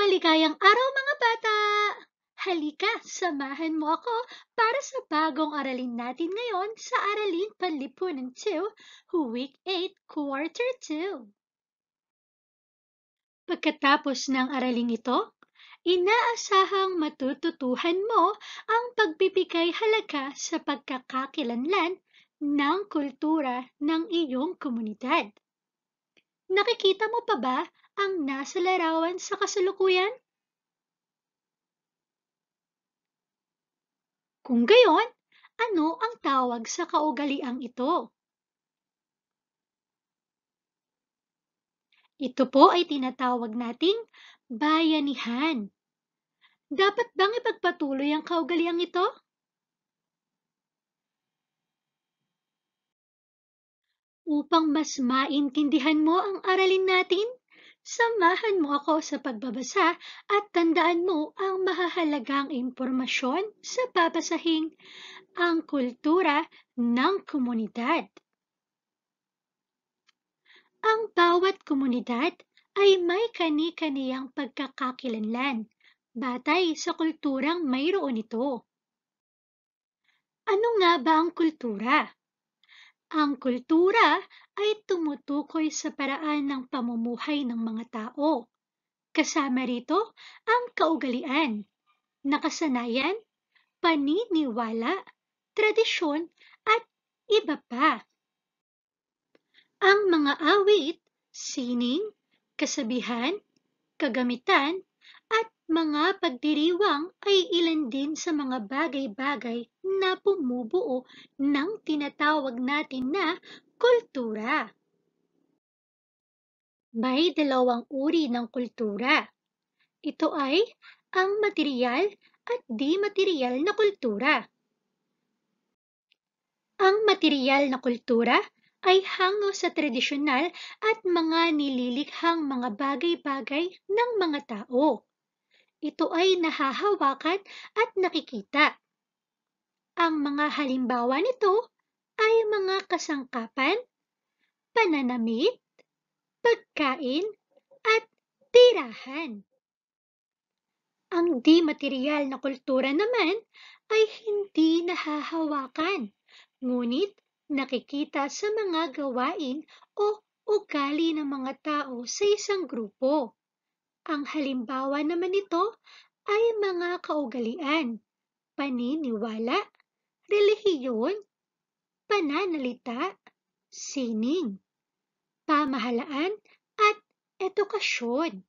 Maligayang araw mga bata! Halika, samahan mo ako para sa bagong aralin natin ngayon sa Aralin Panlipunan 2, Week 8, Quarter 2. Pagkatapos ng araling ito, inaasahang matututuhan mo ang pagbibigay halaga sa pagkakakilanlan ng kultura ng iyong komunidad. Nakikita mo pa ba ang nasa larawan sa kasalukuyan? Kung gayon, ano ang tawag sa kaugaliang ito? Ito po ay tinatawag nating bayanihan. Dapat bang ipagpatuloy ang kaugaliang ito? Upang mas maintindihan mo ang aralin natin, Samahan mo ako sa pagbabasa at tandaan mo ang mahahalagang impormasyon sa babasahing Ang Kultura ng Komunidad. Ang bawat komunidad ay may kani-kaniyang pagkakakilanlan batay sa kulturang mayroon ito. Ano nga ba ang kultura? Ang kultura ay tumutukoy sa paraan ng pamumuhay ng mga tao. Kasama rito ang kaugalian, nakasanayan, paniniwala, tradisyon at iba pa. Ang mga awit, sining, kasabihan, kagamitan mga pagdiriwang ay ilan din sa mga bagay-bagay na pumubuo ng tinatawag natin na kultura. May dalawang uri ng kultura. Ito ay ang material at di material na kultura. Ang material na kultura ay hango sa tradisyonal at mga nililikhang mga bagay-bagay ng mga tao. Ito ay nahahawakan at nakikita. Ang mga halimbawa nito ay mga kasangkapan, pananamit, pagkain, at tirahan. Ang di material na kultura naman ay hindi nahahawakan, ngunit nakikita sa mga gawain o ugali ng mga tao sa isang grupo. Ang halimbawa naman nito ay mga kaugalian, paniniwala, relihiyon, pananalita, sining, pamahalaan at edukasyon.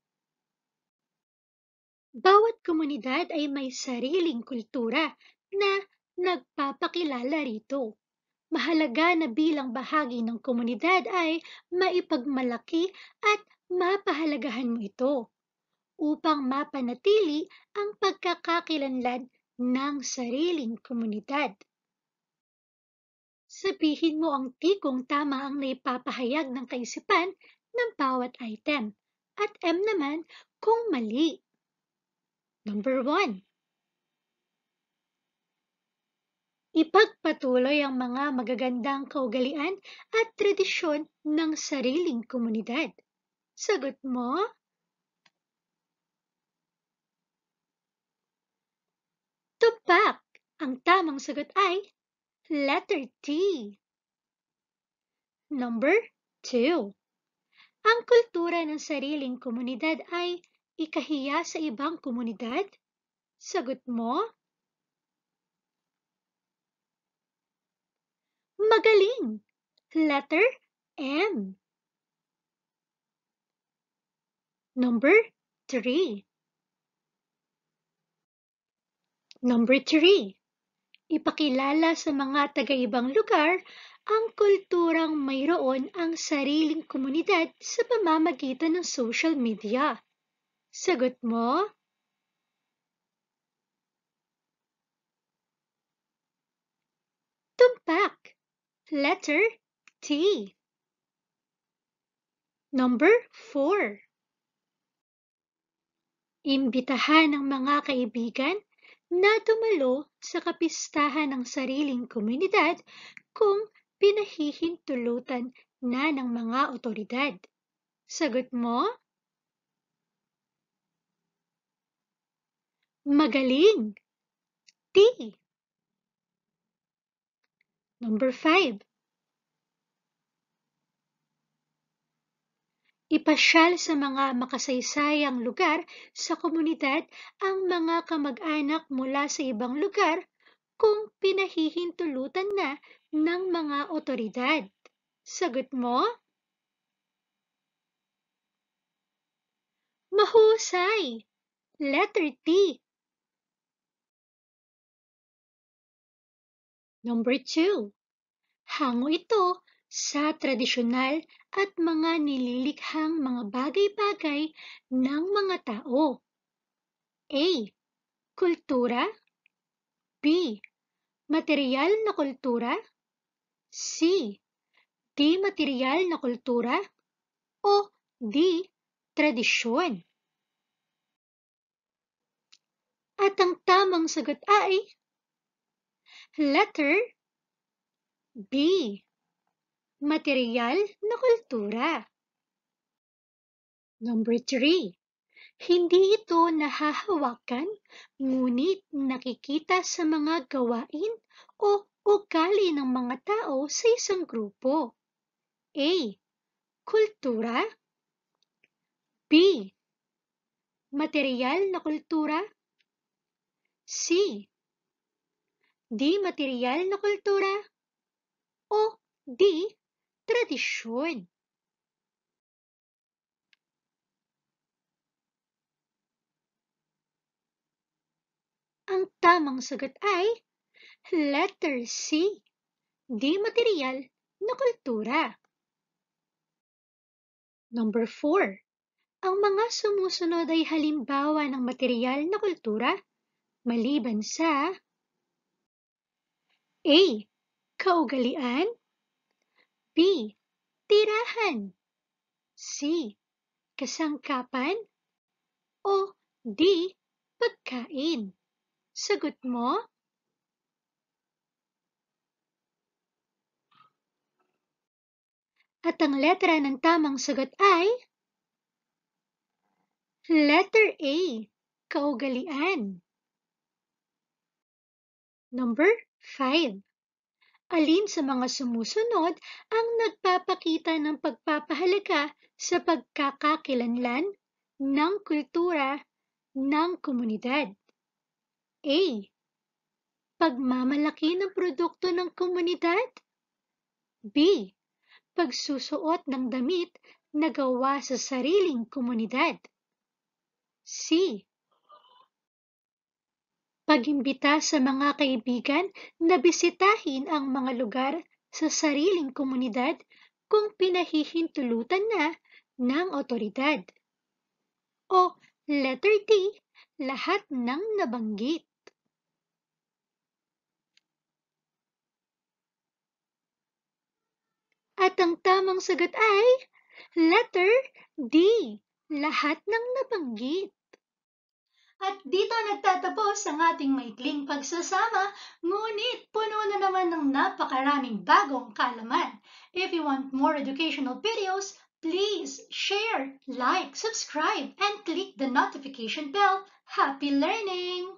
Bawat komunidad ay may sariling kultura na nagpapakilala rito. Mahalaga na bilang bahagi ng komunidad ay maipagmalaki at mapahalagahan mo ito upang mapanatili ang pagkakakilanlan ng sariling komunidad. Sabihin mo ang tikong tama ang naipapahayag ng kaisipan ng bawat item at M naman kung mali. Number 1. Ipagpatuloy ang mga magagandang kaugalian at tradisyon ng sariling komunidad. Sagot mo? Tumpak! Ang tamang sagot ay letter T. Number 2. Ang kultura ng sariling komunidad ay ikahiya sa ibang komunidad? Sagot mo? Magaling! Letter M. Number 3. Number 3. Ipakilala sa mga taga-ibang lugar ang kulturang mayroon ang sariling komunidad sa pamamagitan ng social media. Sagot mo? Tumpak. Letter T. Number 4. Imbitahan ng mga kaibigan na tumalo sa kapistahan ng sariling komunidad kung pinahihintulutan na ng mga otoridad? Sagot mo? Magaling! T. Number 5. Ipasyal sa mga makasaysayang lugar sa komunidad ang mga kamag-anak mula sa ibang lugar kung pinahihintulutan na ng mga otoridad. Sagot mo? Mahusay! Letter T. Number 2. Hango ito sa tradisyonal at mga nililikhang mga bagay-bagay ng mga tao. A. Kultura B. Material na kultura C. Di material na kultura o D. Tradisyon At ang tamang sagot ay letter B. Material na kultura. Number 3. Hindi ito nahahawakan ngunit nakikita sa mga gawain o ugali ng mga tao sa isang grupo. A. Kultura B. Material na kultura C. Di material na kultura o D tradisyon Ang tamang sagot ay letter C. Di material na kultura. Number 4. Ang mga sumusunod ay halimbawa ng material na kultura maliban sa A. Kaugalian B. Tirahan C. Kasangkapan o D. Pagkain Sagot mo? At ang letra ng tamang sagot ay Letter A. Kaugalian Number 5 alin sa mga sumusunod ang nagpapakita ng pagpapahalaga sa pagkakakilanlan ng kultura ng komunidad. A. Pagmamalaki ng produkto ng komunidad. B. Pagsusuot ng damit na gawa sa sariling komunidad. C. Pagimbita sa mga kaibigan na bisitahin ang mga lugar sa sariling komunidad kung pinahihintulutan na ng otoridad. O letter D, lahat ng nabanggit. At ang tamang sagot ay letter D, lahat ng nabanggit. At dito nagtatapos ang ating maikling pagsasama, ngunit puno na naman ng napakaraming bagong kalaman. If you want more educational videos, please share, like, subscribe, and click the notification bell. Happy learning!